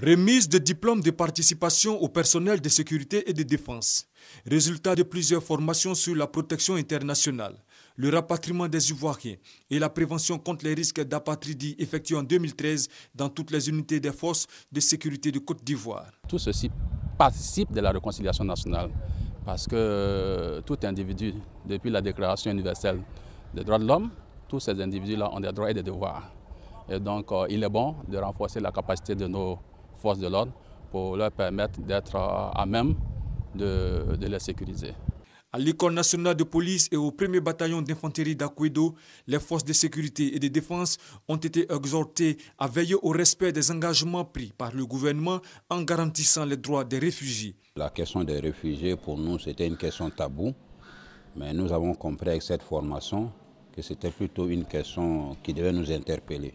Remise de diplômes de participation au personnel de sécurité et de défense. Résultat de plusieurs formations sur la protection internationale, le rapatriement des Ivoiriens et la prévention contre les risques d'apatridie effectués en 2013 dans toutes les unités des forces de sécurité de Côte d'Ivoire. Tout ceci participe de la réconciliation nationale parce que euh, tout individu, depuis la Déclaration universelle des droits de l'homme, tous ces individus-là ont des droits et des devoirs. Et donc, euh, il est bon de renforcer la capacité de nos forces de l'ordre pour leur permettre d'être euh, à même de, les sécuriser. À l'école nationale de police et au premier bataillon d'infanterie d'Aquedo, les forces de sécurité et de défense ont été exhortées à veiller au respect des engagements pris par le gouvernement en garantissant les droits des réfugiés. La question des réfugiés, pour nous, c'était une question taboue, mais nous avons compris avec cette formation que c'était plutôt une question qui devait nous interpeller.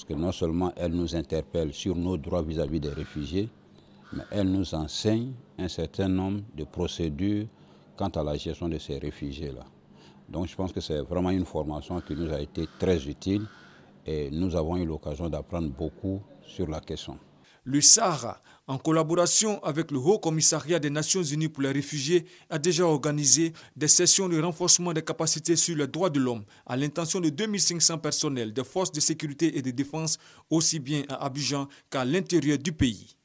Parce que non seulement elle nous interpelle sur nos droits vis-à-vis des réfugiés, mais elle nous enseigne un certain nombre de procédures quant à la gestion de ces réfugiés-là. Donc je pense que c'est vraiment une formation qui nous a été très utile et nous avons eu l'occasion d'apprendre beaucoup sur la question. Le en collaboration avec le Haut Commissariat des Nations Unies pour les réfugiés, a déjà organisé des sessions de renforcement des capacités sur les droits de l'homme à l'intention de 2500 personnels des forces de sécurité et de défense, aussi bien à Abidjan qu'à l'intérieur du pays.